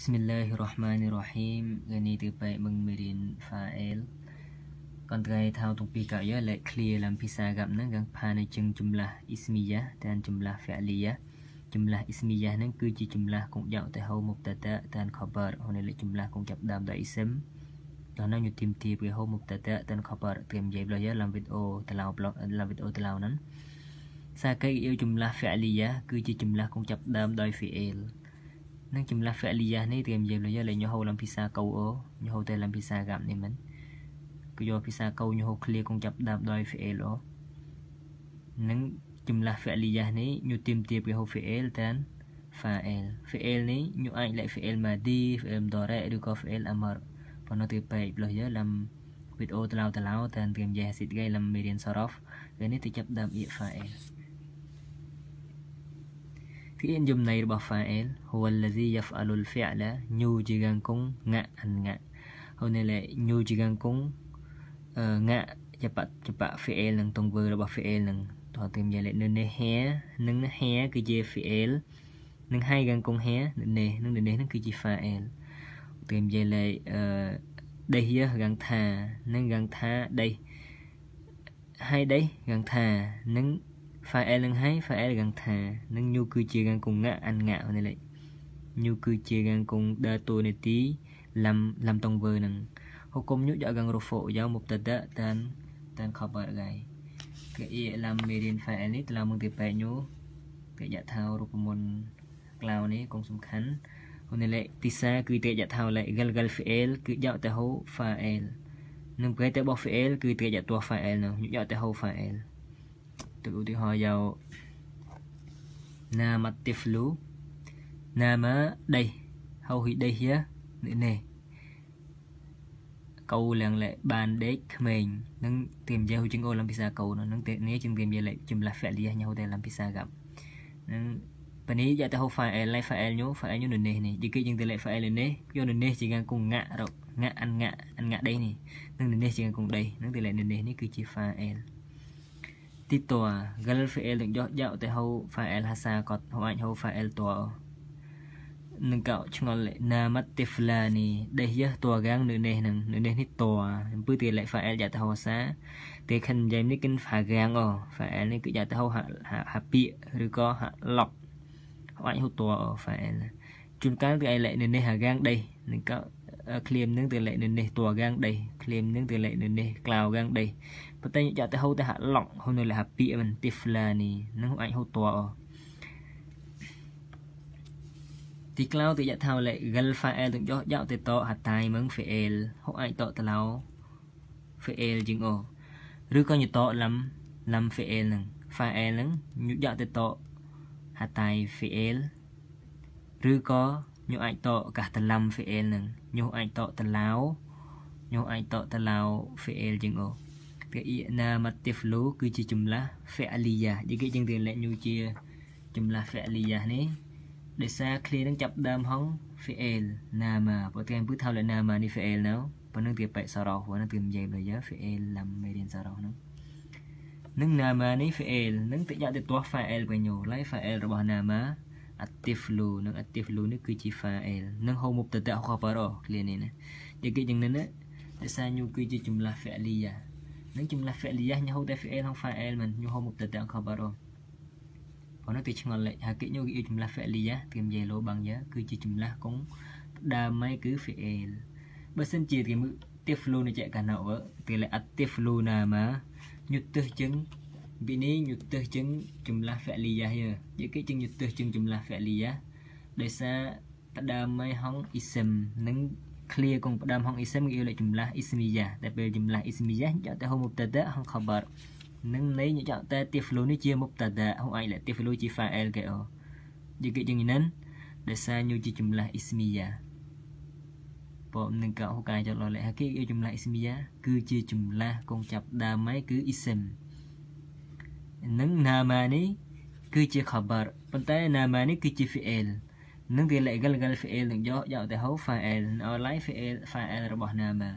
Bismillahirrahmanirrahim Gani từ bài mừng mê rin pha el Còn gai thao tung pi cạo yếu lệ clear làm pisa gặp nâng găng pha nơi chân jumlah ismiyah Tàn jumlah fi'aliyah Jumlah ismiyah nâng cư chi jumlah cũng dạo tại hâu mục tà tạ tàn khabar Hồi này lệ jumlah cũng chập đàm đại ism Đó nâng nhu tìm tìm với hâu mục tà tạ tàn khabar Tìm dạy blog yếu làm video tà lao blog làm video tà lao nâng Sa cây yêu jumlah fi'aliyah cư chi jumlah cũng chập đàm đại fi'al នឹងចម្លាស់ failure នេះគេនិយាយលើយកលេញហូឡំភាសាកូអូញហូតែឡំភាសាកាប់នេះមិនគឺយកភាសាកូញហូ clear កុំចាប់ដាប់ដោយ fail អូនឹងចម្លាស់ failure នេះញូទៀមទៀបគេហូ fail តាន fail fail នេះញូអាចលេខ fail madi fail dore ឬក៏ fail amar ប៉ុន្តែទៅពេកលោះយកឡំវីដេអូតឡៅតឡៅតានគេនិយាយ acid គេឡំមេរៀនសរ៉ហ្វគេនេះទៅចាប់ដាប់ fail ពាក្យយមន័យរបស់ fa'il huwa allazi yaf'alu al-fi'la yujigankung nga an nga ហើយនេះលេ yujigankung ងាក់ចបចប fa'il នឹងទង្វើរបស់ fa'il នឹងតោះទៅនិយាយលេខនៅនេះ here និង here គឺជា fa'il នឹង hai កាន់កង here នេះនឹងនេះនឹងគឺជា fa'il ទៅនិយាយលេខអឺដេះយើកាន់ថានឹងកាន់ថាដេះហើយដេះកាន់ថានឹង file នឹងហើយ file កងថានឹង new គឺជាកងគងៈអង្ៈនេះលេខ new គឺជាកងគងដើតួនាទីលំលំតងវើនឹងហុកុំញុយកកងរហ្វូយ៉ាងមុបតតតានតានខបរកៃកអ៊ីលំមេរៀន file នេះតាមមកទីបែកញូកយៈថារូបមន្តក្លៅនេះគងសំខាន់នេះលេខទីសាគឺតេយៈថាលេខ galgal file គឺយកទៅហូ file នឹងប្រែទៅបោះ file គឺតេយៈតួ file នោះយកទៅហូ file từ câu thứ hai vào nama tiflu nama đây hầu hi đây hia nữ nè câu lần lại bàn đế mình nâng tìm ra hồi chứng cô làm pizza cầu nó nâng tìm nếu chừng tìm ra lại chừng là phải đi nhau để làm pizza gặp nâng và nếu giờ ta không phải lại phải nhớ phải nhớ nền này chỉ cái chừng từ lại phải nền này do nền này chỉ ngang cùng ngạ rồi ngạ ăn ngạ ăn ngạ đây này nâng nền này chỉ ngang cùng đây nâng từ lại nền này nó cứ chỉ phải Tito gal file នឹងយកយកទៅហៅ file hasa គាត់ហៅអាចហៅ file តនឹងកោឆ្ងល់ណាមតិហ្វ្លានីដែលយះតកាងនៅនេះនឹងនៅនេះនេះតអំពើទីលេខ file យកទៅហៅសាទីខិនយ៉ាងនេះគិន file កាងអូ file នេះគឺយកទៅហៅហាពាកឬក៏ហាឡុកអាចហៅត file ជួនកាលគឺឯលេខនៅនេះហាកាងដេះនឹងកោឃ្លាមនឹងទៅលេខនៅនេះតកាងដេះឃ្លាមនឹងទៅលេខនៅនេះក្លៅកាងដេះប្រតែយកទៅហូទៅហាក់ឡុកហូនៅលះពាកមិនទីហ្វ្លានីនឹងអាចហូតអទីក្លៅទៅយកថាលេ galfa l ទាំងយកយកទៅតហតៃមឹង fail ហូអាចតតឡៅ fail ជាងអូឬក៏ញតឡំឡំ fail នឹង fail នឹងញុយកទៅតហតៃ fail ឬក៏ញុអាចតកាសតឡំ fail នឹងញុអាចតតឡៅញុអាចតតឡៅ fail ជាងអូពាក្យ namatif lu គឺជាចម្លាស់ fa'liya និយាយគេចឹងទៀតលេខញូជាចម្លាស់ fa'liya នេះដោយសារ clear នឹងចាប់ដើមហង fa'il nama បើតែពឹសថាលេខ nama នេះ fa'il នៅប៉ុណ្្នឹងវាបែកសរោះហ្នឹងគឺនិយាយលើយា fa'il lam មេរៀនសរោះហ្នឹងនឹង nama នេះ fa'il នឹងតិចយកទៅទាស់ fa'il វិញយោឡៃ fa'il របស់ nama active flow និង active flow នេះគឺជា file និង home move ទៅតៈ cover ឃ្លានេះណានិយាយគេយ៉ាងនេះណាដោយសារញូគឺជាចម្លាស់ fa'liya នឹងចម្លាស់ failure ញ៉ោតែ fail ក្នុង file មិនញ៉ោមកទៅទាំង cover រប៉ុន្តែទីឆ្ងល់លេចហើយគេញ៉ោគេចម្លាស់ failure ទីម yellow បងយ៉ាគឺជាចម្លាស់កងដើមហ្នឹងគឺ fail បើសិនជាគេមើល teflu នេះចែកកាណោគេលេអត់ teflu ណាមកញុតទឹះជាងពីនេះញុតទឹះជាងចម្លាស់ failure យើនិយាយគេជាងញុតទឹះជាងចម្លាស់ failure ដោយសារផ្ដើមហ្នឹងហង ism នឹង clear កងផ្ដើមហង ism គេយកលេខចម្លាស់ ismiya តែពេលចម្លាស់ ismiya យកតែហូម mubtada ហង khabar នឹងនៃយកតែ tiflu នេះជា mubtada ហូមអាចលេខ tiflu ជា fa'il គេអូយគេជាងនេះដោយសារញូជាចម្លាស់ ismiya បងនឹងកោកាយចលលេខគេយកចម្លាស់ ismiya គឺជាចម្លាស់កងចាប់ដើមហ្មងគឺ ism នឹង nama នេះគឺជា khabar ប៉ុន្តែ nama នេះគឺជា fi'il នឹងវា legal file នឹងយកយកទៅហៅ file online file file របស់ណាមក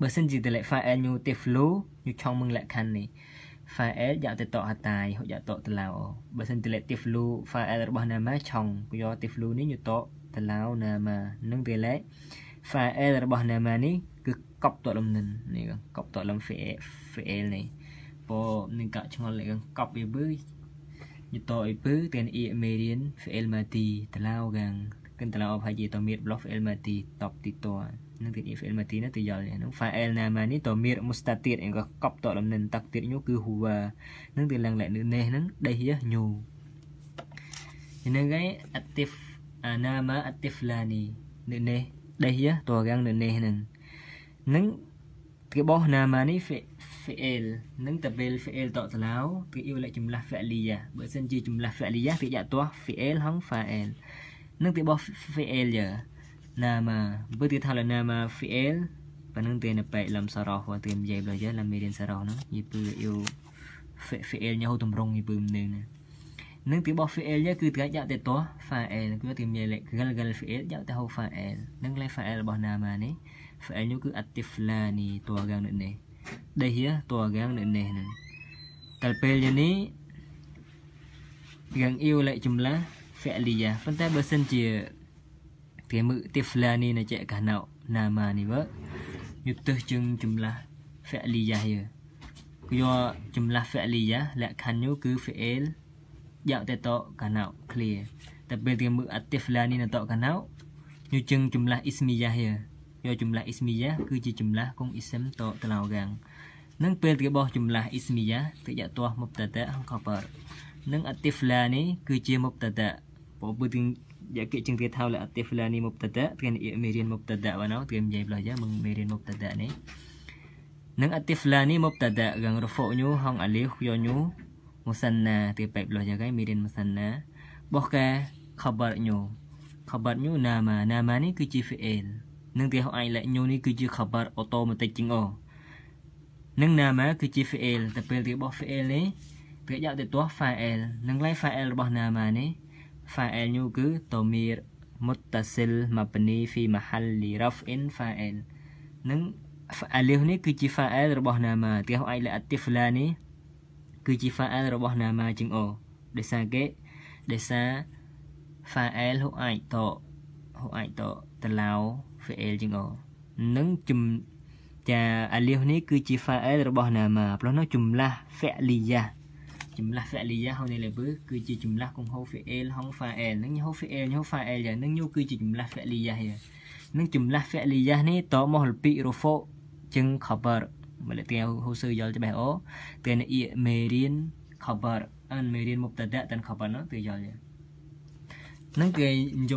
បើសិនជា delete file new te flow ញូឆောင်းមឹងលក្ខខណ្ឌនេះ file យកទៅតកហតាយយកតកតឡៅបើសិន delete te flow file របស់ណាមកឆောင်းយក te flow នេះញូតកតឡៅណាមកនឹង delete file របស់ nama នេះគឺកប់តលំនិននេះកប់តលំ file នេះពោនឹងកឆ្ងល់លេខកប់វាបើ Yuto ipu ten i merian fail mati telau gang kan telau apa je to mir block fail mati top ti to nang ten i fail mati na to yal ya nang fail nama ni to mir mustatir en ko kop to lam nen tak tir nyu ku huwa nang ten lang lek nu neh nang dai ya nyu nang gai atif anama atif lani nu neh dai ya to gang nu neh nang nang គេបោះណាម៉ានេះ fi'il និង tabel fi'il តតឡៅគេយកលេខចម្លាស់ fi'liya បើសិនជាចម្លាស់ fi'liya វាដាក់ទាស់ fi'il ហង fa'il នឹងទីបោះ fi'il យាណាមបើទីថាលណាម fi'il ប៉ណ្ណឹងទីនៅបែកលំសរោះវទីនិយាយបើយាលំមេរៀនសរោះហ្នឹងយីពឺយក fi'il ញ៉ៅតម្រងយីពឺមនឹងណានឹងទីបោះ fi'il យាគឺត្រូវដាក់ទៅទាស់ fa'il គឺទីនិយាយលេខ gal fi'il ដាក់ទៅហៅ fa'il នឹងលេខ fa'il របស់ណាមនេះ fa'il នោះគឺ atiflani តួយ៉ាងនេះ dahia tua gang dan neh nan talpel je ni gang iu lek jumlah fi'liyah pantai basen je kemu tifla ni nak cek kanau nama ni ba nyutuh jeng jumlah fi'liyah ya kuyo jumlah fi'liyah lek kan yu ku fi'il yak te tok kanau clear tapi kemu atif la ni nak tok kanau nyu jeng jumlah ismiyah ya យកចម្លាស់អ៊ីស្មីយ៉ាគឺជាចម្លាស់កុងអ៊ីសឹមតតឡោកាំងនឹងពេលគេបោះចម្លាស់អ៊ីស្មីយ៉ាទៅយកទាស់មុបតតៈកបរនឹងអតិហ្លានេះគឺជាមុបតតៈពពុទិងយកគេជាងទៀតថាលអតិហ្លានេះមុបតតៈត្រេនមេរៀនមុបតតៈវណោត្រេនយាយប្លោះយ៉ាមមេរៀនមុបតតៈនេះនឹងអតិហ្លានេះមុបតតៈកងរហ្វូញូហងអាលីខ្យញូមូសាន់ណាទីបែបលោះយ៉ាកៃមេរៀនមូសាន់ណាបោះកែខបរញូខបរញូណាម៉ាណាម៉ានេះគឺជា fi'il និងវាហៅអាយលេញូនេះគឺជា khabar automatic ជាងអនិង nama គឺជា file តែពេលរបស់ file នេះវាយកទៅទាស់ file និង lain file របស់ nama នេះ file ញូគឺ tamir muttasil mabni fi mahalli raf'in fa'il និង alif នេះគឺជា fa'il របស់ nama ទីហៅអាយលេ atifla នេះគឺជា fa'il របស់ nama ជាងអដោយសារគេដោយសារ fa'il ហូអាយតហូអាយតតឡោ fail ជាង or នឹងជំចាអាលីសនេះគឺជា fail របស់ណាម៉ាព្រោះនោះចម្លាស់ fa'liya ចម្លាស់ fa'liya ហើយនៅលើគឺជាចម្លាស់កុំហៅ fail ហង fail នឹងហៅ fail ហៅ fail យ៉ាងនឹងយូគឺជាចម្លាស់ fa'liya នឹងចម្លាស់ fa'liya នេះតមកលពី rufo ជាង khabar មកលើទាំងហូសឺយល់ច្បាស់អូទាំង merin khabar អាន merin mubtada ទាំង khabar នោះទៅយល់យ៉ាងហ្នឹងគឺយ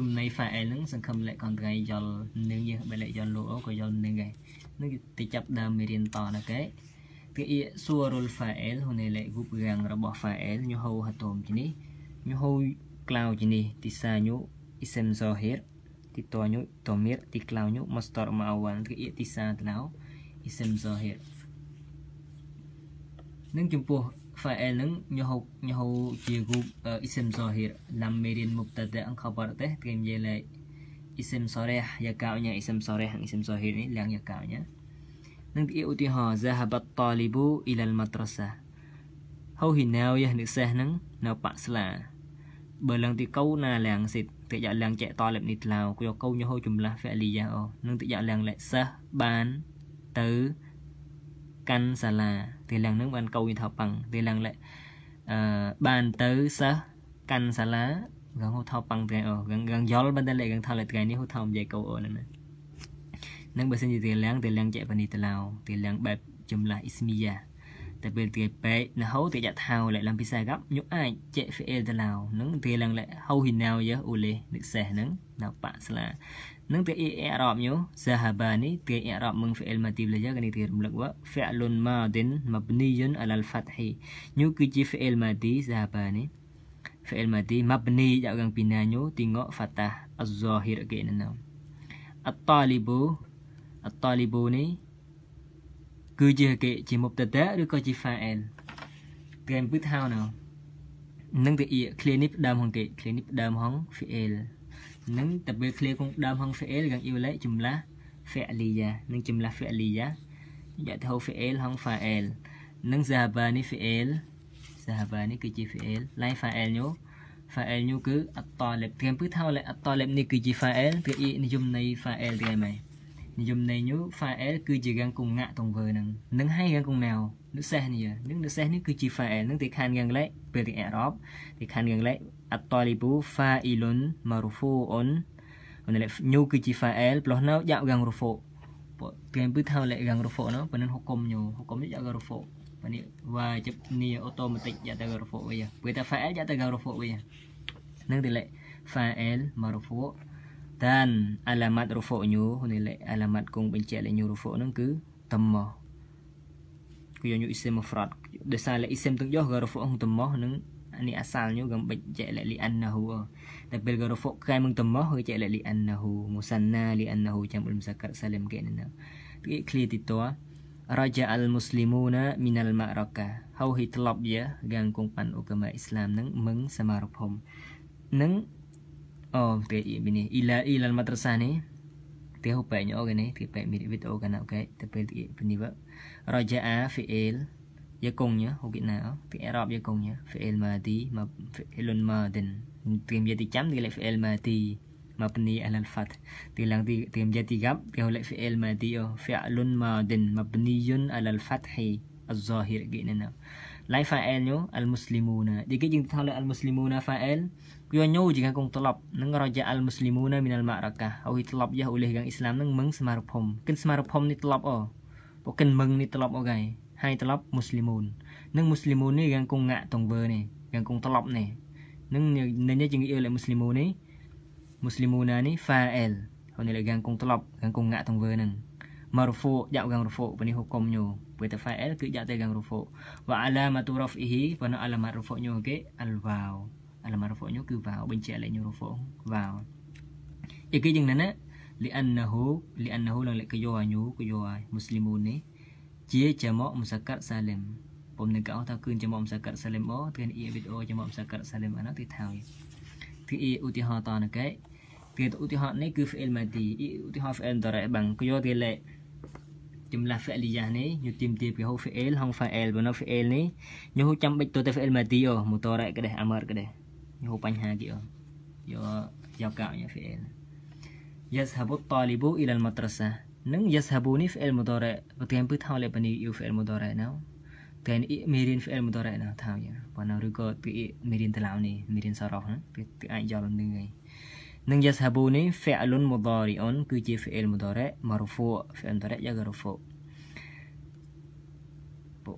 មន័យ file ហ្នឹងសង្ឃឹមលក្ខន្ត្រៃយល់នឹងយើងបែរលយល់លោកអូក៏យល់នឹងដែរហ្នឹងគឺទៅចាប់ដើមមេរៀនតណាគេគឺអ៊ីសួរ rule file ហ្នឹងលេខ group រាងរបស់ file ញូហូហតុមជានេះញូហូ cloud ជានេះទីសាញូ isem zohir ទីតញូតមៀតទី cloud ញូ master មកអានគឺអ៊ីទីសាតឡៅ isem zohir នឹងចំពោះ فاعل នឹងញហុកញហូជា group اسم ظاهر لم مرين مبتدا خبر ទេគេនិយាយលេខ اسم صريح យកកោញ اسم صريح اسم ظاهر នេះលាំងយកកោញនឹងឧទាហរណ៍ ذهب الطالب الى المدرسه ហើយហីណៅយះនិសេសនឹងនៅប៉ស្លាបើឡើងទីកោណាលាំងសិតតិយៈលាំងចែកតលេបនេះថ្លៅគយកកោញហូចម្លាស់ហ្វេលីយ៉ាអូនឹងតិយៈលាំងលេសះបានទៅកាន់សាលាទីលាងហ្នឹងបានកោយថាប៉ាំងទីលាងលេអឺបានទៅសិស្សកាន់សាលាកងហូថោប៉ាំងថ្ងៃអូកងកងយល់បន្តែលេកងថាលេថ្ងៃនេះហូថោនិយាយកោអូនហ្នឹងនឹងបើសិនជាទីលាងទីលាងចែកបានីតឡោទីលាងបែបចម្លាស់អ៊ីស្មីយ៉ាតែពេលទីពេកណាហូទីយ៉ាថៅលេឡើងពិសេសកាប់ញុអាចចែកហ្វេលតឡោនឹងទីលាងលេហូហ៊ីណៅយើអូលេនិសេសហ្នឹងនៅប៉ស្លា نن تي إعراب نيو ذهباني تي إعراب من فعل ماضي بلاجا كني تي رملك فعل ماض مبني على الفتح نيو كي فعل ماضي ذهباني فعل ماضي مبني جاو كان بينا نيو تينغو فتح الظاهر كينا الطالب الطالب ني គឺជាគេជាមុខតតៈឬក៏ជា file គេពឹកថាណោនឹងទៅអ៊ី clean នេះផ្ដើមហងគេ clean នេះផ្ដើមហង file នឹងតពេលឃ្លាគង់ដើមហង fail កង eval ចម្លាស់ fa'liya នឹងចម្លាស់ fa'liya យកទៅ fail ហង fa'il នឹង zahaba នេះ fail zahaba នេះគឺជា fail ឡាយ fa'il ញូ fa'il ញូគឺ at-talib ព្រមគឺថា at-talib នេះគឺជា fa'il វានិយមន័យ fa'il ទេហ្មងនិយមន័យញូ file គឺជាកាងគងងាក់ទង្វើនឹងនឹងហើយកាងគងណៅនឹងសេះនេះនឹងសេះនេះគឺជា file នឹងទីខានកាងឡែកពេលទីអរ៉បទីខានកាងឡែក at-talibu fa'ilun marfu'un នៅលេខញូគឺជា fa'il ផ្លោះនៅយ៉ាក់យ៉ាងរហ្វូគេពឹថាលេខយ៉ាងរហ្វូនោះប៉ុណ្ណឹងហុកគុំញូហុកគុំយ៉ាក់រហ្វូប៉ុណ្នេះ wajib នីអូតូម៉ាទិកយ៉ាក់ទៅរហ្វូវិញព្រោះតែ fa'il យ៉ាក់ទៅយ៉ាងរហ្វូវិញនឹងទីលេខ fa'il marfu' dan alamat rufu'nya នេះលេខ alamat គង់បញ្ជាក់លេខញូ rufu' នោះគឺតមគឺយកញូ isim mufrad ដោយសារលេខ isim ទាំងយក rufu' តមនឹង ni asalnya gambik je li annahu tapi kalau fok kai mung temah je li annahu musanna li annahu jamul muzakkar salim ke nana tu clear ti to raja al muslimuna minal ma'raka ហើយធ្លាប់យាកាងគង់ប៉ាន់អូកាមាអ៊ីស្លាមនឹងមឹងសមារភូមិនឹងអូគេនេះអ៊ីឡាអ៊ីឡាម៉ាត្រាសានេះទីហូបែញអូគេនេះទីបែមីវីដេអូកាណាអូគេទៅពេលទីពីនេះរ៉ាជាអាហ្វីអេល yakungnya hukitna fi i'rab yakungnya fi'il madi fi'ilun madin tiga jam tiga fi'il madi mabni ala al-fath tilang tiga jadi gap tiga oleh fi'il madi fi'lun madin mabniyun ala al-fathi az-zahir gitna lai fa'il nyo al-muslimuna jika jing tang al-muslimuna fa'il ku nyo jika kong tolap nang raja al-muslimuna min al-ma'rakah au tolap ya oleh gang Islam nang meng semarphom kin semarphom ni tolap o pokin meng ni tolap o gai ហើយត្រឡប់មូស្លីមូននឹងមូស្លីមូននេះយើងគង់ងាក់តង្វើនេះយើងគង់ត្រឡប់នេះនឹងនេះជាងអ៊ីលមូស្លីមូននេះមូស្លីមូណានេះ fa'il ហើយនេះយើងគង់ត្រឡប់យើងគង់ងាក់តង្វើនឹងមករហ្វូយ៉ាក់កាំងរហ្វូពេលនេះហុកុំញូពេលតែ fa'il គឺយ៉ាក់តែកាំងរហ្វូវ៉ាអាឡាម៉ាតូរ៉ហ្វអ៊ីហ៊ីប៉ុន្តែអាឡាម៉ារហ្វូញូគេអាល់វ៉ាវអាឡាម៉ារហ្វូញូគឺវ៉ាវបញ្ជាក់លេខញូរហ្វូវ៉ាវអ៊ីគេយ៉ាងណាណា لأنه لأنه لأنه كيوانيو كيوا مسلمون ជាជាមកមសកាត់សាលឹមពុំនឹងកោថាគឺជាមកមសកាត់សាលឹមអូគឺអ៊ីវីដេអូជាមកមសកាត់សាលឹមអានោះគឺថោយគឺអ៊ីឧទាហរណ៍តនកែគឺឧទាហរណ៍នេះគឺ fi'il madi ឧទាហរណ៍ fi'il darab បងគឺយកទីលេខចម្លាស់ fi'liyah នេះយុទីមទីពីហូ fi'il ហង fa'il បើនៅ fi'il នេះញោចាំបិចទៅទៅ fi'il madi អូមូតរ៉េកដេះអាមរកដេះញោបញ្ហាគេអូយកយកកោញ fi'il យ៉ាសហាបុតតាលីប៊ូអ៊ីឡាល់ម៉ាត្រាសា نن يذهبون فعل مضارع وتين بتاو لبني يو فعل مضارع ناو تين إيه ميرين فعل مضارع ناو تاو يا وانا رجع تي ميرين تلاو ني ميرين صراحة تي تي أي جالون نيجي نن يذهبون فعل مضارع كوجي فعل مضارع مرفوع فعل مضارع يا مرفوع ពួក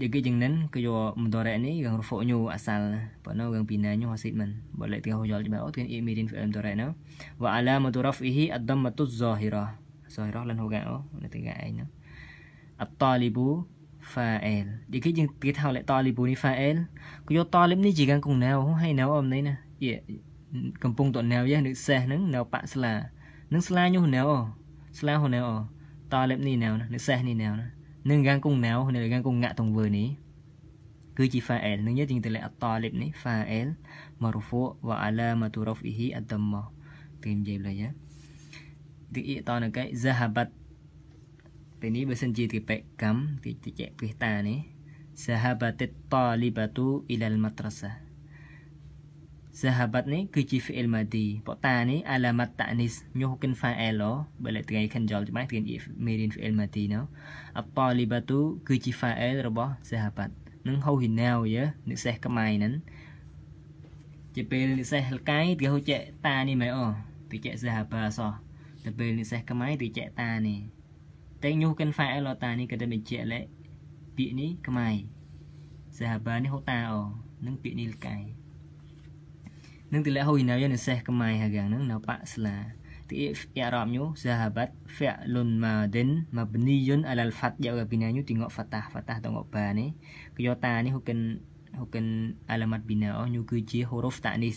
និយាយយ៉ាងนั้นគឺយកមន្តរៈនេះយើងរហ្វញូអសាលប៉ុណ្ណោះយើងពីណាញូអាស៊ីតមិនបើលេខទីហោយល់ច្បាស់អត់គឺអ៊ីមីរិនហ្វអមតរៈណោវអាឡាមតរហ្វីហ៊ីអដមតុស្ហ្សាហ៊ីរ៉ាសយរ៉ោះលិនហូកាអូនៅទីកាឯងនោះអតលីប៊ូ fael និយាយគេយើងគេថាលេតលីប៊ូនេះ fael គឺយកតលីបនេះជាកាំងគងណៅហើយណៅអមនេះណាយេកំពុងតណៅយ៉ានឹកសេះហ្នឹងណៅប៉ស្លានឹងស្លាញុះណៅអូស្លាហូណៅអូតលីបនេះណៅណានឹកសេះនេះណៅណានឹងកាំងគងណៅនៅកាំងគងងាក់ទងវើនេះគឺជា fael នឹងយើងទៅលេអតលីបនេះ fael marfu wa alamatu rafihi ad-damma ទីនិយាយឡើយណាទីអ៊ីតនៅកែ zahabat ពេលនេះបើសិនជាគេបែកកម្មគេតិចភាសានេះ zahabatit talibatu ila al madrasah zahabat នេះគឺជា fi'il madi បតានេះ alamat ta'nis ញុះកិន fa'il បើលេខថ្ងៃខិនយល់ច្បាស់គេមេរៀន fi'il madi ណោ at talibatu គឺជា fa'il របស់ zahabat នឹង hohinao យើនិសេសកម៉ៃហ្នឹងជាពេលនិសេសលកាយគេហូចតានេះមែនអូគេចែក zahabat សោះពេលនេះសេះកម្ៃទៅចែកតានេះតែញុះកិនហ្វាអេឡតានេះក៏ទៅបញ្ជាក់លេពាក្យនេះកម្ៃសេះបានេះហូតាអូនឹងពាក្យនេះលកាយនឹងទីលហូយណាវយ៉ាងសេះកម្ៃហ្នឹងនឹងនៅប៉ស្លាទីអ៊ីរ៉ាប់ញុះសាហាបាត់ហ្វាលុនម៉ាដិនម៉ាបនីយុនអាឡាល់ហ្វាត់យ៉ាវប៊ីណាញុះទីងកហ្វាតាហ្វាតាតងកបានេះកយោតានេះហូកិនហូកិនអាឡាម៉ាត់ប៊ីណាអូញុះគឺជាហូរូហ្វតានីស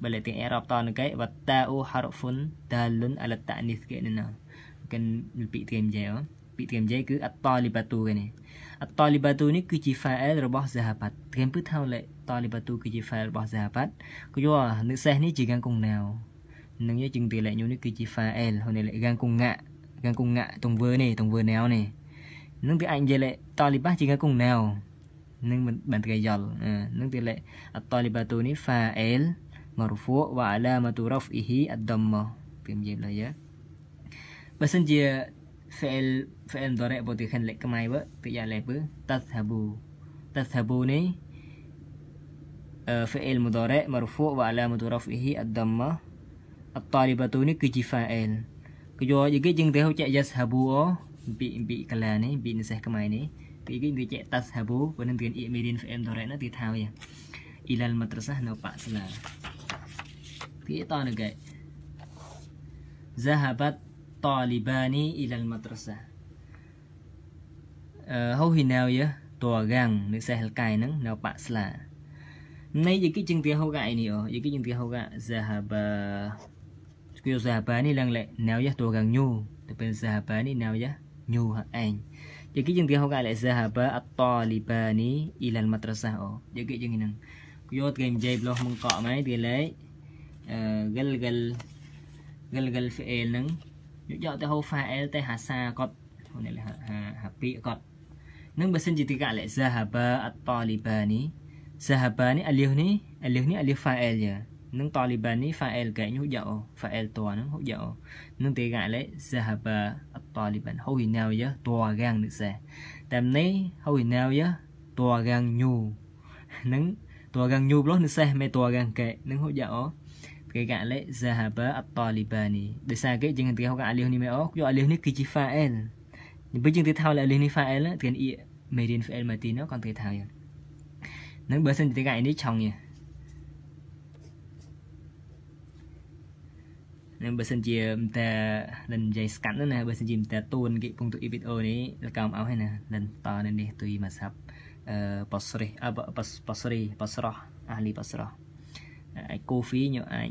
berarti i'rab ta nge wa ta'u harfun dalun ala ta'nis ke nena kan lebih tiam je oh ពាក្យត្រៀមជ័យគឺអតលីបាទូគេនេះអតលីបាទូនេះគឺជា file របស់សហបត្តិត្រៀមពឹសថាលេតលីបាទូគឺជា file របស់សហបត្តិគឺយកនឹងសេះនេះជាកាំងកងណៅនឹងយកជាងទីលេញនេះគឺជា file ហើយលេកាំងកងងាក់កាំងកងងាក់ទង្វើនេះទង្វើណៅនេះនឹងទីអាចនិយាយលេតលីបាជាកាំងកងណៅនឹងមិនបានគេយល់នឹងទីលេអតលីបាទូនេះ file marfu វ៉ាអាឡាមតុរ៉ហ្វអ៊ីហ៊ីអដមពីមយេលយ៉ាបើសិនជា fi'l fi'l mudhari' បើទីខាងលេខខ្មែរបើពីយ៉ាលេពឺ tadhhabu tadhhabu នេះ fi'l mudhari' marfu វ៉ាអាឡាមតុរ៉ហ្វអ៊ីហ៊ីអដម at-talibatu នេះគឺជា fa'il គេយកយីគេជាងទៅចាក់ yashabu ពីពីកាលានេះពីនិសេសខ្មែរនេះគេគេគេចាក់ tashabu ប៉ុន្តែរៀន imirin fi'l mudhari' នោះទីថាវយ៉ា ilal madrasah នៅប៉ាស្លា في إطار جاي ذهبت طالبان إلى المدرسة هو هنا يا តរាំងនៅសេះលកាយហ្នឹងនៅប៉ស្លានៃយគិជាងទាហូកាអីនេះអូយគិជាងទាហូកាសាហាបាស្គូសាហាបានេះឡើងលេណៅយ៉ាតរាំងញូទៅពេលសាហាបានេះណៅយ៉ាញូហអែងយគិជាងទាហូកាលេសាហាបាអតលីបានីអ៊ីឡាល់ម៉ាត្រាសាអូយគិជាងហ្នឹងគយោត្រេមជេប្លោះមកកក់ម៉ៃទីលេ Google Google file ហ្នឹងយកយកទៅហៅ file ទៅហាសាគាត់នេះហាហាពាក្យគាត់នឹងបើសិនជាទីកាលិសាហាបាអតតាលីបានីសាហាបានីអលីហនីអលីហនីអលី file យ៉ានឹងតាលីបានី file កែញុយក file តនឹងហូយកនឹងទីកាលិសាហាបាអតតាលីបានហូណៅយ៉ាតរាំងនេះសេតាមនេះហូណៅយ៉ាតរាំងញូនឹងតរាំងញូប្លោះនេះសេមេតរាំងកែនឹងហូយកគេកលេ zahaba at-talibani ដោយសារគេយើងទៅហៅកអាលីនេះមិនអស់យកអាលីនេះគឺជា fa'il ពេលយើងទៅថោអាលីនេះ fa'il ទៅអ៊ីមេរៀន fa'il មកទីនោះគាត់ទៅថោនឹងបើសិនជាកអានេះឆောင်းនេះនឹងបើសិនជាតែលិននិយាយស្កាត់នោះណាបើសិនជាតែតួនគេពងទូអ៊ីវីដេអូនេះលកោមអស់ហើយណាលិនតនៅនេះទុយមកសាប់អឺប៉សរិះអឺប៉សរិះប៉សរោះអាលីប៉សរោះអាចកូហ្វីខ្ញុំអាច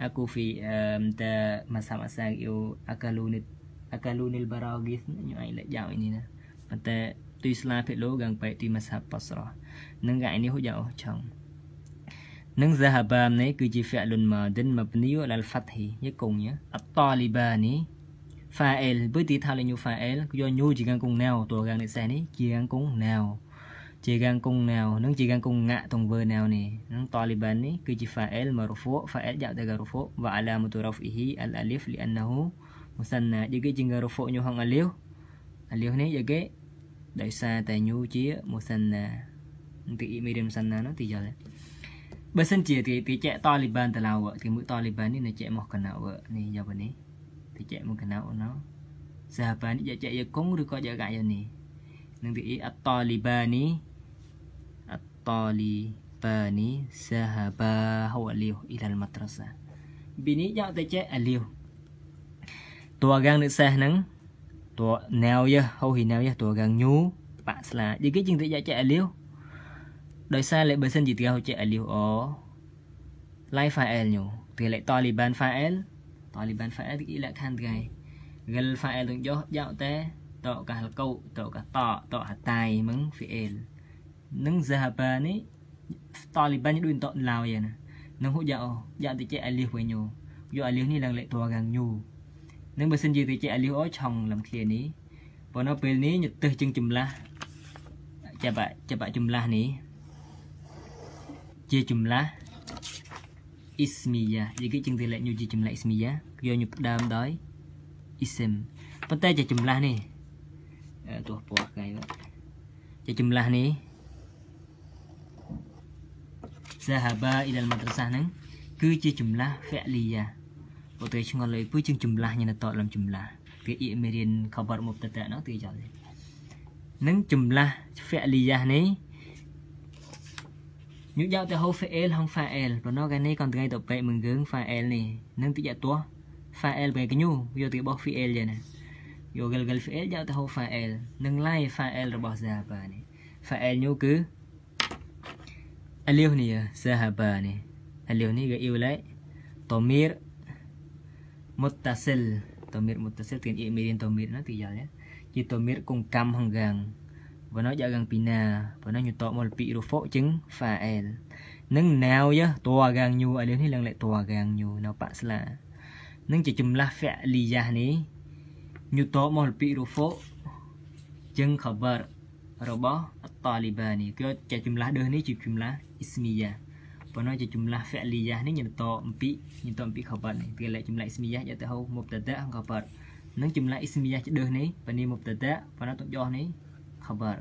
aku fi um, ta masa-masa yo akalunit akalunil baragis nyo ai la jaw ini na ta tuy sla phe lo gang pai tuy masa pasra nang ga ini ho jaw chang nang zahabam này cứ chỉ fi'lun madin mabni ala al fathi ye cùng nhá at talibani fa'il với tí thao là nhu fa'il yo nhu chỉ gang cùng nào tổ gang này xe này chỉ gang cùng nào cigang cung nào nung cigang cung ngạ tong bơ nào ni nung taliban ni cứ chỉ fa'il marfu fa'il jauh dari rufu wa alamatu raf'ihi al alif li annahu musanna jadi jingga rufu nyu hang alif alif ni cái đại sa tại nhu chí musanna thì miriam sanna nó thì giờ đấy bây sân chỉ thì thì chạy taliban từ lào vợ thì mũi taliban này chạy một cái nào vợ này giờ bên này thì chạy một cái nào nó giờ bạn giờ chạy giờ cũng được coi giờ gãi giờ này nên thì at taliban này طالبان ذهبا هو اليو إلى المدرسة بني يا تجا اليو តួកាំងនិសេសហ្នឹងតួណាវយះហូហ៊ីណាវយះតួកាំងញូបាក់ស្លានិយាយគេជាងតិចចេះអលីវដោយសារលេបើសិនជាទីហូចេះអលីវអូ lai fa'il nyu thì lại taliban fa'il taliban fa'il thì lại khan gai gal fa'il dung yo dạo te to cả hal câu to cả to to hạt tài mứng fi'il នឹង zahaba នេះ Taliban ដូចតឡាយណានឹងហូយ៉ាអូយ៉ាតិចអាលីសវិញយោយកអាលីសនេះឡើងលេខតកាំងញូនឹងបើសិនជាតិចអាលីសអូឆងលំឃ្លានេះប៉ុន្តែពេលនេះយុទ្ធជឹងចម្លាស់ចាប់ចាប់ចម្លាស់នេះជាចម្លាស់ ismiya និយាយជាងទៅលេខញូជាចម្លាស់ ismiya យកញូផ្ដើមដោយ ism ប៉ុន្តែជាចម្លាស់នេះទោះពណ៌កាយទៅជាចម្លាស់នេះ zahaba ila al-madrasah ហ្នឹងគឺជាចម្លាស់ fi'liya បើទៅឆ្ងល់លើគឺជាចម្លាស់ញ៉ានតលំចម្លាស់គឺអ៊ីមេរៀនខបរមុបតតណោទីចោលនឹងចម្លាស់ fi'liya នេះញុយកទៅហៅ fa'il ហង fa'il ប៉ុន្តែកានេះគាត់ថ្ងៃទៅពេកមើងយើង fa'il នេះនឹងទីយកទោះ fa'il បែកញូយកទៅបោះ fa'il យ៉ាងណាយក gal gal fa'il យកទៅហៅ fa'il នឹង lay fa'il របស់ Zaba នេះ fa'il ញូគឺ اليغنية ذهبان اليغنية إيولاي ضمير متصل ضمير متصل كان إيميرين ضمير نا تيال يا ជាតមៀតកងកម្មហង្កាំងបើនៅយ៉ាងពីណាបើនៅញូតមកពីរូហ្វូជាងហ្វាអែលនឹងណាវយតវកាំងញូឥឡូវនេះឡើងលេតវកាំងញូនៅប៉ស្លានឹងជាចម្លាស់ហ្វាលីយ៉ានេះញូតមកពីរូហ្វូជាងខបររបស់អតតាលីបានេះគឺជាចម្លាស់ដឺនេះជាចម្លាស់អ៊ីស្មីយ៉ាប៉ុន្តែជាចម្លាស់ហ្វលីយ៉ានេះខ្ញុំបន្តអំពីខ្ញុំបន្តអំពីខបាត់នេះគេលេខចម្លាស់អ៊ីស្មីយ៉ាយកទៅហៅមុបតតាខបាត់នឹងចម្លាស់អ៊ីស្មីយ៉ាចដើសនេះប៉ានីមុបតតាប៉ុន្តែទុកយកនេះខបាត់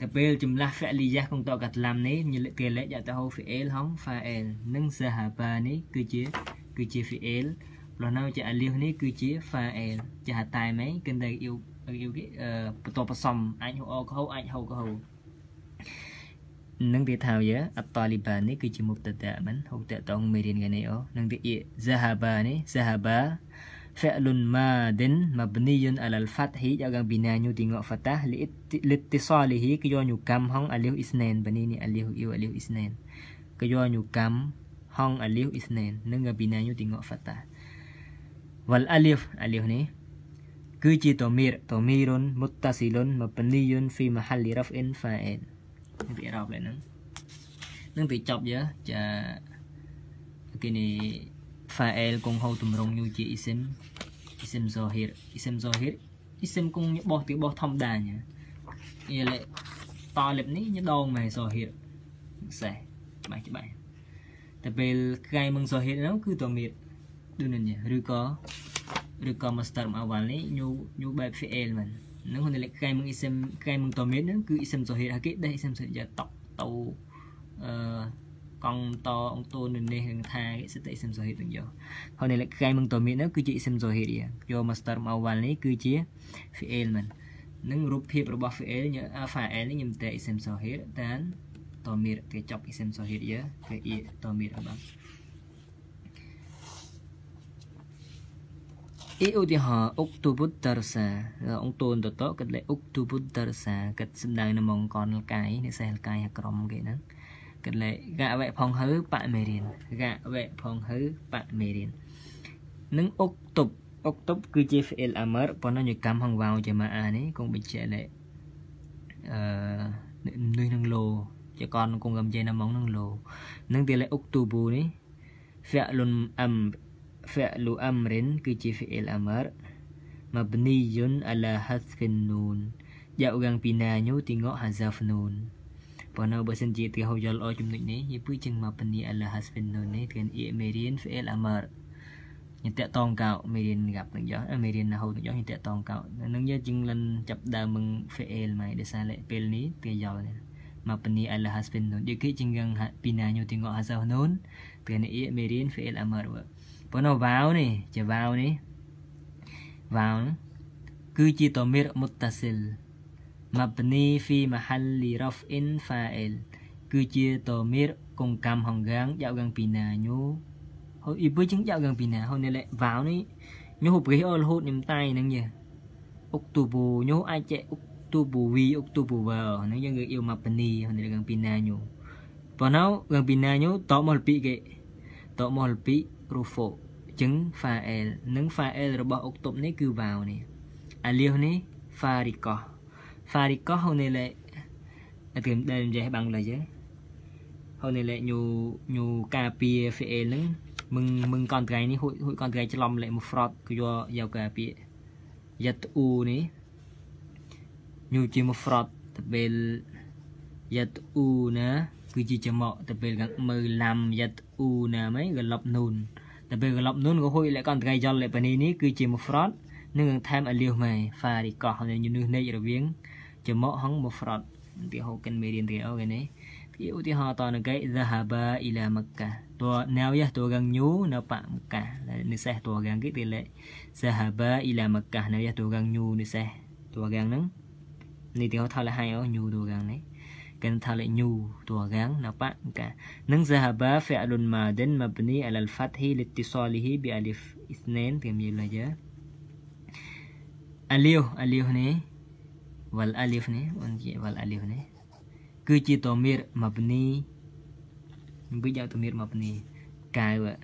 តែពេលចម្លាស់ហ្វលីយ៉ាក្នុងតកាត់ឡាំនេះខ្ញុំគេលេខយកទៅហៅហ្វអែលហងហ្វាអែលនិងសាហាបានេះគឺជាគឺជាហ្វអែលព្រោះនៅជាអាលីវនេះគឺជាហ្វាអែលចាតែមែនគឺតែយូយូគេបន្តបសំអាចហៅអកហៅអាចហៅកហៅ này này, tông zahaba នឹងវាថាវាអតាលីបានេះគឺជាមុបតតាមិនហូតតងមេរៀនកានេះអូនឹងវាអ៊ីសាហាបានេះសាហាបា fi'lun madin mabniyun alal fathi jagang binanyu tingo fatah liittisalihi kiyo nyukam hong alih isnen banini alih iu alih isnen kiyo nyukam hong alih isnen nengga binanyu tingo fatah wal alif alih ni cứ chỉ tổ mir tổ mirun muttasilun mabniyun fi mahalli raf'in fa'il វារាប់លេខហ្នឹងនឹងវាចប់យើចាគេនេះ file កុងហៅតម្រងយូជា isim isim zahir isim zahir isim កុងបោះទីបោះធម្មតាញ៉ាយាលេតលេបនេះញ៉ាដងមក zahir សេះច្បាស់ច្បាស់តែពេលកាយមឹង zahir ហ្នឹងគឺតមៀតដូចនេះឬក៏ឬក៏ master មកអវលនេះ new new បែប file ហ្នឹងហ្នឹងគាត់តែលេខែមកអ៊ីសឹមខែមកតមានហ្នឹងគឺអ៊ីសឹមសូហេតហើយគេដេះអ៊ីសឹមសូហេតយ៉ាតុកតោអឺកងតអង្គតូននេះនឹងថាសិទ្ធិអ៊ីសឹមសូហេតនឹងយកហើយនៅលេខែមកតមានហ្នឹងគឺជាអ៊ីសឹមសូហេតយ៉ាយក master មកវ៉ាល់នេះគឺជា fi'il មិននឹងរូបភាពរបស់ fi'il ញ៉ា fa'il នេះខ្ញុំតែអ៊ីសឹមសូហេតតានតមានគេចប់អ៊ីសឹមសូហេតយ៉ាគេអ៊ីតមានអបាទអ៊ីឧទាហរណ៍អុកទូបុតរសាអង្គតូនតតគាត់លេអុកទូបុតរសាគាត់សំដៅនៅមកនលកាយនេះសេះលកាយអាក្រមគេហ្នឹងគាត់លេកវៈផងហើបមេរៀនកវៈផងហើបមេរៀននិងអុកតុបអុកតុបគឺជា fi'il amr ប៉ុន្តែញកម្មហងវ៉ាវជាម៉ាអានេះគង់បញ្ជាក់លេអឺនេះនឹងលោជាកនគង់កំជេនៅមកនឹងលោនឹងទីលេអុកទូប៊ូនេះ fi'lun amr فعل أمر គឺជា فعل أمر مبني على حذف النون យកយ៉ាងពីណាញូទីងក حذف نون ប៉ុន្តែបើសិនជាទីហៅយល់អចំណុចនេះយីពុយជាង مبني على حذف النون នេះគឺ إمرين فعل أمر ញ៉ាំតាក់តងកោមេរៀនកាប់នឹងយោមេរៀនហូតនឹងយោញ៉ាំតាក់តងកោនឹងយោជាងលិនចាប់ដើមមឹង fail មកដោយសារលេខពេលនេះទីយោនេះមកពនីអលហាស្ពិននោះយីគេជាងពីណាញូទីងកហាសោនោះទីនេះមេរៀន fail អមរវ nào vào nè chờ vào nè vào nữa cứ chi tổ mir muttasil mabni fi mahalli raf'in fa'il cứ chia tổ mir cùng cam hồng gắng dạo gần nà nhú hồi ý bữa chứng dạo gần nà, hồi này lại vào nè nhú hộp ghế ôn hụt nằm tay nâng nhỉ Octubu nhú ai chạy Octubu vi Octubu vờ nó cho người yêu mabni hồi này gần nà nhú bọn nào gần nà nhú tổ một bị ghệ tổ một bị Rufo ចឹង Fael និង Fael របស់អុកតុបនេះគឺ Vau នេះ Alias នេះ Farikos Farikos ហូនេលេតែគេដែលនិយាយបាំងលេចហូនេលេញូញូកាពី Fael នឹងมึงมึงកន្ត្រៃនេះហួយហួយកន្ត្រៃច្លំលេមក fraud គឺយកយកកាពីយ៉ាត់អ៊ូនេះញូជាមក fraud តបេលយ៉ាត់អ៊ូណាគឺជាចំមកតបេលមើលឡាំយ៉ាត់អ៊ូណាមិនកលប់នូនតែពេលក្លប់នោះក៏ហួយលក្ខន្ត្រៃយល់លេបនីនេះគឺជាមូហ្វ្រតនិងថែមអលីវម៉ែហ្វារីកោះនៅនេះនៃរវាងចំមកហងមូហ្វ្រតទីហូកិនមេរៀនទីអូគេនេះទីឧទាហរណ៍តនកៃ zahaba ila makkah តួណៅយ៉ាតួកងញូនៅប៉មកកានេះសេះតួកងគេទីលេ zahaba ila makkah ណៅយ៉ាតួកងញូនេះសេះតួកងហ្នឹងនេះទីហៅថាលហើយញូតួកងនេះ كنتالي نيو توغان نبا نن ذهب فعل ماد مبني على الفتح لاتصاله بألف اثنين تميل لجا أليو أليو هني والأليف هني والأليف هني كوشي تمير مبني بيجا تمير مبني كايوة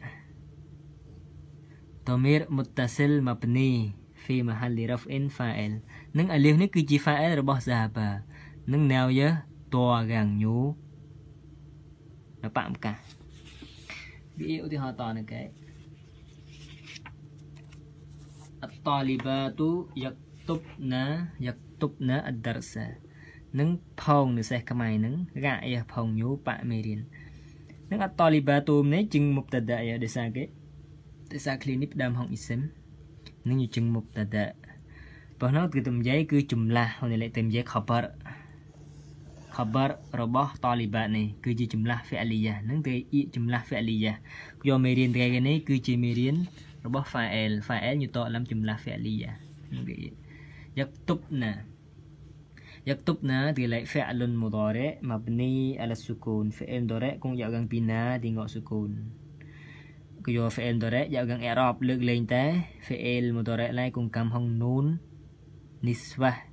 تمير متصل مبني في محل رفع فاعل នឹងអាលីហ្វនេះគឺជា file របស់ Java នឹង now យើតរាំងញូនៅបាក់ម្កាសវាឧទាហរណ៍តនឹងគេអតលីបាទូយកតុបណាយកតុបណាអដរសានឹងផងនិសេះខ្មែរនឹងរាអះផងញូបាក់មេរៀននឹងអតលីបាទូមនេះជាងមុបតដាយដេសាគេដេសាគ្លីនិកដើមហងអ៊ីសិមនឹងជាងមុបតដាបើនៅគឺទំយាយគឺចម្លាស់ហើយលេខទំយាយខបរ khabar របស់ Taliban នេះគឺជាចម្លាស់ fi'liya នឹងគេចម្លាស់ fi'liya យកមេរៀនថ្ងៃនេះគឺជាមេរៀនរបស់ fa'il fa'il យុតឡំចម្លាស់ fi'liya នឹងគេយកទុបណា Yaktubna dilai fi'lun mudhari mabni ala sukun. Fi'il mudhari kung yagang bina dingok sukun. Kuyo fi'il mudhari yagang i'rab lek lein ta. Fi'il mudhari lai kung kam hong nun niswah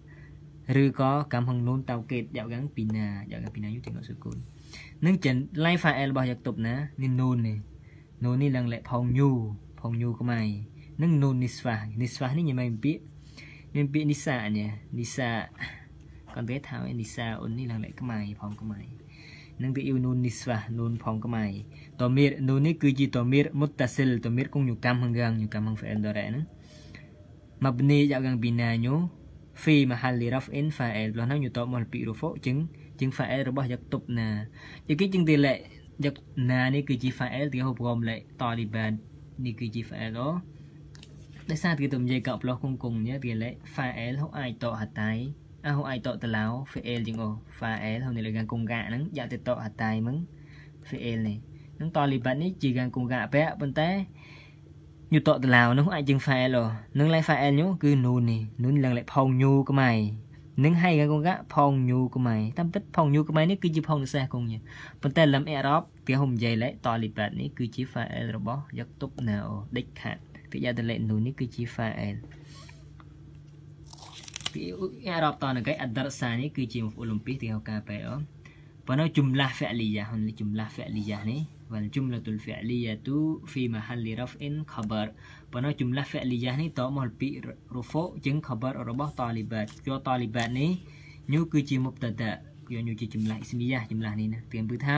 ឬក៏កម្មហងនូនតៅកេតយកយ៉ាងពីណាយកយ៉ាងពីណាយុទាំងសុគូននឹងចិន line file របស់យកទប់ណានេះនូននេះនូននេះឡើងលេខផងញូផងញូក្មៃនឹងនូននេះស្វានេះស្វានេះញ៉ែមិនពាកញ៉ែពាកនេះសាញ៉ែនេះសាគាត់ទេថានេះសាអូននេះឡើងលេខក្មៃផងក្មៃនឹងពាក្យនូននេះស្វានូនផងក្មៃតមៀរនូននេះគឺជាតមៀរមុតតាសិលតមៀរគងញូកម្មហងយ៉ាងញូកម្មហង file ដរ៉ែហ្នឹងមកបនីយកយ៉ាងពីណាញូ fi mahalli raf'in fa'il របស់ហ្នឹងយូតមកពីរូហ្វូជាងជាង fa'il របស់យកតុបណាជាងគេជាងទីលេយកណានេះគឺជា fa'il ទីហូបរំលេតលីបាននេះគឺជា fa'il អូដោយសារគេទៅនិយាយកប្លោះគង់គង់នេះវាលេ fa'il ហូអាយតហតៃអហូអាយតតឡៅ fa'il ជាងអូ fa'il ហូនេះលេកាគង់កាហ្នឹងយកទៅតហតៃមឹង fa'il នេះនឹងតលីបាននេះជាកាគង់កាបែប៉ុន្តែញូតតឡាវនោះអាចយើង file នឹងឡៃ file ញូគឺនូននេះនូនឡើងឡៃផងញូក្មៃនឹងហើយកងកផងញូក្មៃតាមពិតផងញូក្មៃនេះគឺជាផងសេះកងញប៉ុន្តែលំអេរ៉ុបវាហុំនិយាយឡៃតលីបាតនេះគឺជា file របស់យកតុបណាអូដេចខាត់ពាក្យយ៉ាតលេនូននេះគឺជា file ពីអេរ៉ុបតនកៃអដរសានេះគឺជាអូឡីមពីកទីហៅការបែអូប៉ុន្តែជំលាស់ហ្វលីយ៉ាហ្នឹងជំលាស់ហ្វលីយ៉ានេះ والجملة الفعلية في محل رفع خبر ប៉ុន្តែចម្លាស់ فعلية នេះតមកពី رفع ជាង خبر របស់ طالبات យក طالبات នេះញូគឺជា مبتدا យកញូជាចម្លាស់ اسمية ចម្លាស់នេះណាទៀងពឺថា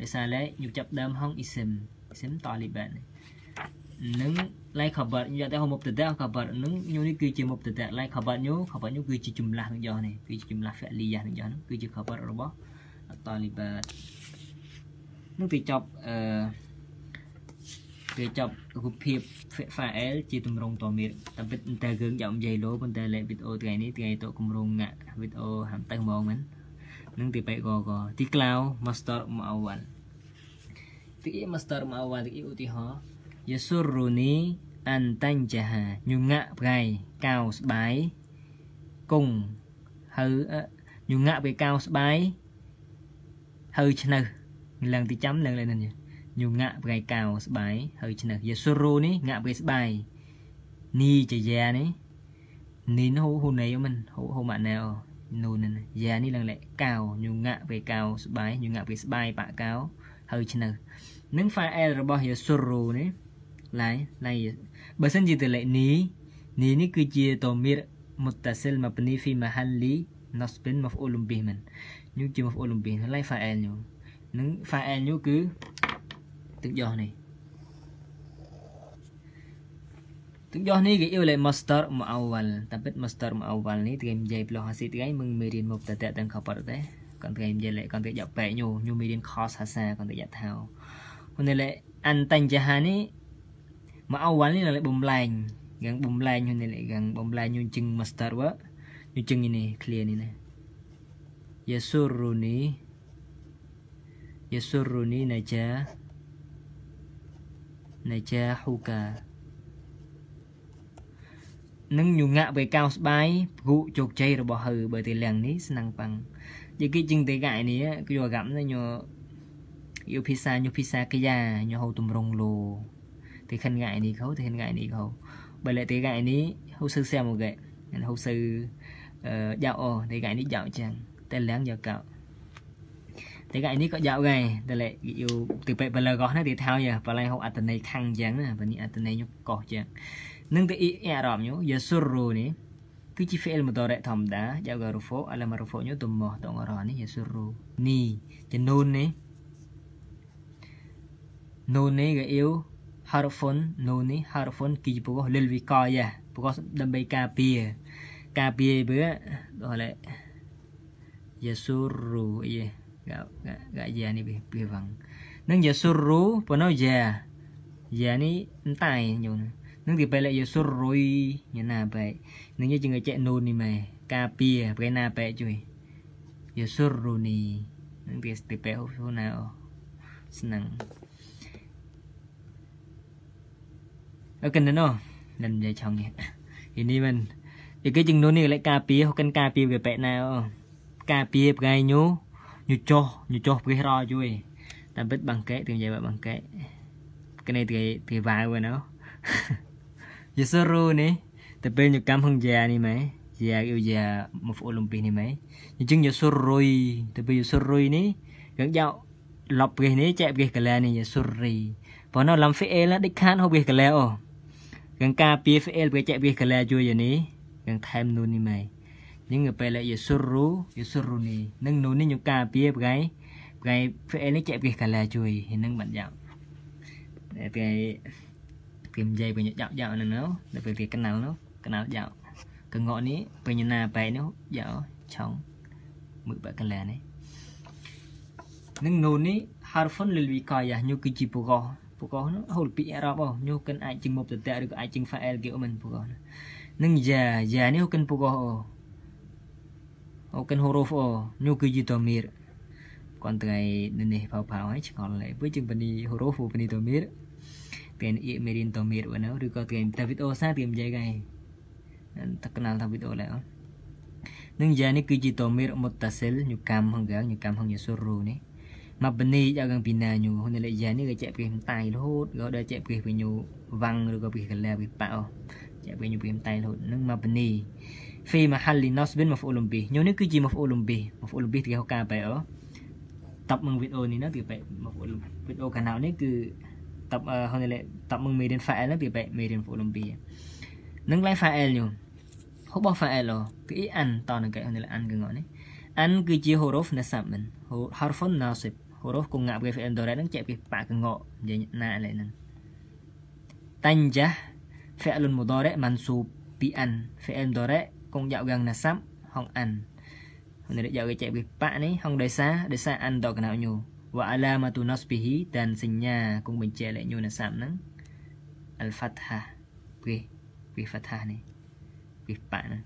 ដោយសារឡែញូចាប់ដើមហង اسم اسم طالبات នឹង like خبر ញូយកតែហង مبتدا خبر នឹងញូនេះគឺជា مبتدا like خبر ញូ خبر ញូគឺជាចម្លាស់នឹងយកនេះគឺជាចម្លាស់ فعلية នឹងយកនេះគឺជា خبر របស់ طالبات នោះគេចប់អឺគេចប់រូបភាព file ជាទម្រង់តមានតែពិតតែយើងយកនិយាយលោប៉ុន្តែលេខវីដេអូថ្ងៃនេះថ្ងៃតគម្រងងាក់វីដេអូហាំទៅហ្មងមែននឹងទីបែកក៏ក៏ទី cloud master មកអវលទី master មកអវលទីឧទាហរណ៍ yasuruni antanjaha ញងាក់ប្រៃកៅស្បាយគង់ហើយញងាក់វាកៅស្បាយហើយឆ្នៅឡើងទីចាំឡើងលើនេះញូងាក់ប្រៃកៅស្បាយហើយឆ្នេះយេស៊ូរូនេះងាក់ប្រៃស្បាយនីជាយ៉ានេះនីនោះហ៊ូណេមិនហ៊ូម៉ាណែអូនោះនឹងយ៉ានេះឡើងលេកៅញូងាក់ប្រៃកៅស្បាយញូងាក់ប្រៃស្បាយបាក់កៅហើយឆ្នេះនឹងហ្វាអែលរបស់យេស៊ូរូនេះឡាយឡាយបើសិនជាទៅលេនីនីនេះគឺជាតមៀរមុតតាសិលមកនីហ្វីមហាលីណូស្បិនមកអ៊ូលំប៊ីមិនញូជាមកអ៊ូលំប៊ីឡាយហ្វាអែលញូនឹង file new គឺទឹកយ៉ោះនេះទឹកយ៉ោះនេះគេយកលេ master មកអវលតែពិត master មកអវលនេះគេនិយាយផ្លោះអាស៊ីថ្ងៃមឹងមេរៀនមកតែតែទាំងខបតទេគាត់គេនិយាយលេគាត់គេយកបែកញូញូមេរៀន cost ហាសាគាត់គេយកថោហ៊ុនលេអានតាញ់ចាហានេះមកអវលនេះលេបំលែងកាំងបំលែងហ៊ុនលេកាំងបំលែងញូជឹង master វញូជឹងនេះ clear នេះណាយ៉ាស៊ូរូនេះ يسرني نجاح نجاحك nâng nhu ngạ về cao bay gụ chột chay rồi bỏ hừ bởi thì làng ní năng bằng vì dạ cái chân tới gại ní cứ cái gặm ra nhờ yêu pizza nhu pizza cái già nhu hầu tùm rong lồ thì khăn gại ní khâu thì khăn gại ní khâu bởi lại tới gại ní hầu sư xe một gậy hầu sư ờ, dạo ồ thì gại ní dạo chàng tên láng dạo cạo តែកានេះក៏យកដែរតែលេយកទៅពេលបើលើកោះណាទីថោយបើឡៃហុកអត្តន័យខាងយ៉ាងណាបើនេះអត្តន័យខ្ញុំកោះយ៉ាងនឹងទៅអ៊ីអារ៉ាមញូយស៊ូរូនេះគឺជា fi'il mudari ធម្មតាយករូហ្វូអលមរូហ្វូញូទំមោះតងរនេះយស៊ូរូនេះចំនួននេះណូនេះក៏អ៊ីវ harfun ណូនេះ harfun គឺជាពរោះលិលវិកយាពរោះដើម្បីការពារការពារបើដល់ឡៃយស៊ូរូអ៊ី gak gak gak jadi bivang nang ya suru pono ya ya ni entai nyun nang di pelek ya surui nyana baik nang ya jeng cek nun ni mai kapia prena pe cuy ya suru ni nang di tipe huna oh senang ok nano lần về chồng nhé thì ni mình thì cái chừng nun ni lại kapia hoặc cần kapia về pe nào kapia gai nhu ញុចោះញុចោះព្រះរជួយតែពិតបង្កែទីនិយាយបែបបង្កែគេនេះគេគេវ៉ាវហ្នឹងយេសរូនេះតែពេលញុកម្មហងយ៉ានេះម៉ែយ៉ាយូយ៉ាមកអូឡ িম্প ីនេះម៉ែអញ្ចឹងយេសរុយតែពេលយេសរុយនេះយើងយកលប់ព្រះនេះចែកព្រះកលែនេះយេសរីប៉ុន្តែឡំហ្វេអែលដេចខានហូបព្រះកលែអូយើងការពារហ្វេអែលព្រះចែកព្រះកលែជួយយានេះយើងថែមនូននេះម៉ែនឹងពេលយេស៊ូរូយេស៊ូរូនីនឹងនោះនេះខ្ញុំការពារប្រកែប្រកែពេលនេះចែកពីកាលាជួយនឹងបាត់យ៉ាងតែពេលពីនិយាយបញ្ញដាក់យ៉ាងនៅនៅពេលពីកណាល់នោះកណាល់យ៉ាងកងកនេះបញ្ញណាបែកនោះយ៉ាងឆောင်းមួយបាក់កាលានេះនឹងនោះនេះ harfun lil wiqayah ញុគឺជាពកោះពកោះនោះហូលពីអារ៉ាប់អូញុគិនអាចជាងមុខតតៈឬក៏អាចជាង file គេអូមិនពកោះនឹងយ៉ាយ៉ានេះគិនពកោះអូ Open huruf O Nyuki jitomir Còn từ ngày nên này phao phao ấy Còn lại với chừng phần đi huruf phần đi tomir Từ ngày ị mê rin tomir bởi nó Rồi có từ ngày ta video xa tìm dây gai Ta kenal ta video lại Nâng giá này cứ jitomir một tà sel Nhu cam hơn gác nhu cam hơn nhà sổ rù này mà bên này cho gần pin nào nhu hôm nay lại giá này chạy về tay lốt gọi đã chạy về với nhu văng rồi có bị cái là bị bạo chạy về nhu bị tay lốt nhưng mà bên này في محل نصب مفعول به ញោមនេះគឺជា مفعول به مفعول به ទីហៅការបែអតបមកវីដេអូនេះណាទីបែ maful វីដេអូកាណោនេះគឺតបហ្នឹងលេតបមក median file ណាទីបែ median maful به នឹង line file ញោមរបស់ file គឺ an តនឹងគេហ្នឹងលេ an គឺងនេះ an គឺជា huruf nasab មិន harfun nasib huruf គងងាប់គេ file ដរ៉េហ្នឹងចែកពីប៉កងកនិយាយណាលេហ្នឹង tanjah fi'lun mudari' mansub bi an fi'l mudari' cũng dạo gần là sắp hong ăn Hôm nay dạo kecek bipak ni hong desa desa an to kena nyu wa alamatu nasbihi dan sinya kung benci lek nyu na sam nang al fathah pi pi fathah ni pi pak nang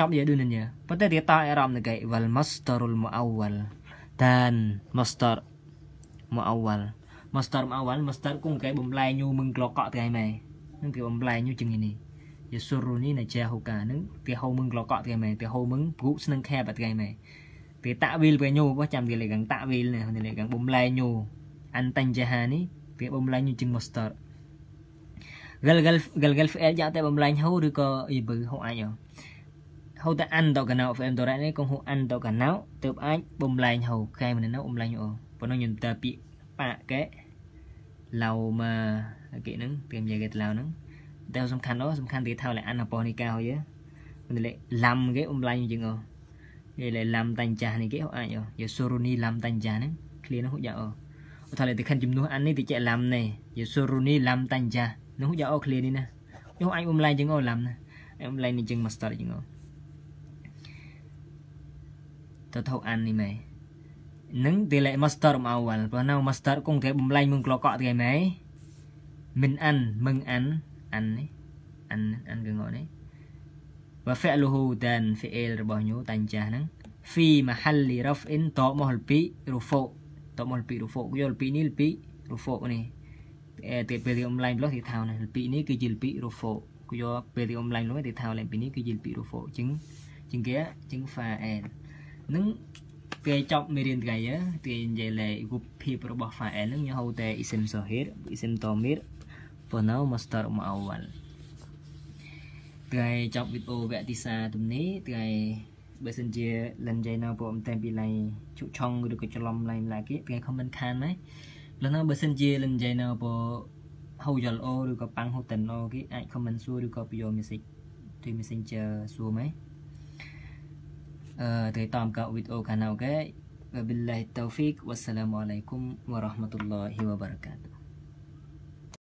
ចប់និយាយដូចនេះប៉ុន្តែទៀតតអារម្មណ៍នឹងគេ wal masdarul muawwal dan masdar muawwal masdar muawwal masdar គង់គេបំលែងញូមឹងក្លកកថ្ងៃម៉ែនឹងគេបំលែងញូជាងនេះយេស៊ូរូនីណាចេះហូកានឹងទីហូមឹងក្លកក់ទីមែនទីហូមឹងព្រុស្នឹងខែបទីមែនទីតាក់វីលពេលញូបោះចាំទីលេកាំងតាក់វីលនេះលេកាំងបំលែងញូអាន់តាញ់ចាហានេះទីបំលែងញូជាងមូស្ទ័រ gal gal gal gal phải dạ tại bầm lạnh hậu được có ý bự hậu anh không hậu ta ăn tàu cả nào phải em tàu đấy cũng hậu ăn tàu cả nào tập anh bầm lạnh hậu khai mình nó bầm lạnh hậu còn nó nhìn ta bị bạ cái lầu mà cái nắng tìm về cái lầu nắng តែសំខាន់អូសំខាន់ទីថាលេអានប៉ោះនេះកោយើមិនលេឡាំគេអំឡាញយើងអូគេលេឡាំតាញ់ចាស់នេះគេអូអាចអូយើសូរូនីឡាំតាញ់ចាស់ហ្នឹងឃ្លៀនហូចយ៉ាអូអូថាលេទីខាន់ជំនួសអាននេះទីចែកឡាំនេះយើសូរូនីឡាំតាញ់ចាស់នោះយ៉ាអូឃ្លៀននេះណាយោអាចអំឡាញយើងអូឡាំណាអំឡាញនេះយើងមកស្តាត់យើងអូតទៅអាននេះម៉េនឹងទីលេមកស្តាត់មកអវលព្រោះនៅមកស្តាត់គង់តែបំលែងមឹងក្លកកទីម៉េមិនអានមឹងអានអាននេះអានអានកងនេះ وفعله តាន فعل របស់ញូតាញ់ចាស់ហ្នឹង في محل رفع តបមកលពីរហ្វូតបមកលពីរហ្វូយល់ពីនេះលពីរហ្វូនេះតែពេលទីអនឡាញប្លុសទីថៅណាលពីនេះគឺជាលពីរហ្វូគយកពេលទីអនឡាញប្លុសទីថៅឡើងពីនេះគឺជាលពីរហ្វូអញ្ចឹងជាងគេជាង far and នឹងគេចប់មេរៀនថ្ងៃទេនិយាយលេខរូបភាពរបស់ file ហ្នឹងខ្ញុំហៅតែ isim sohir isim tomir Panau Master មកអវលថ្ងៃចប់វីដេអូវគ្គទីសាទំនេរថ្ងៃបើសិនជាលិននិយាយនៅពួកអំតែពីឡៃជុឆុងឬក៏ច្រឡំឡៃឡាគេថ្ងៃ comment ខានណាលិនណាបើសិនជាលិននិយាយនៅពួកហូយលអូឬក៏ប៉ាំងហូតិនអូគេអាច comment សួរឬក៏បញ្យោ message ទី messenger សួរមកអឺទៅតាមកវីដេអូខាងណាអូខេ وبالله التوفيق والسلام عليكم ورحمة الله وبركاته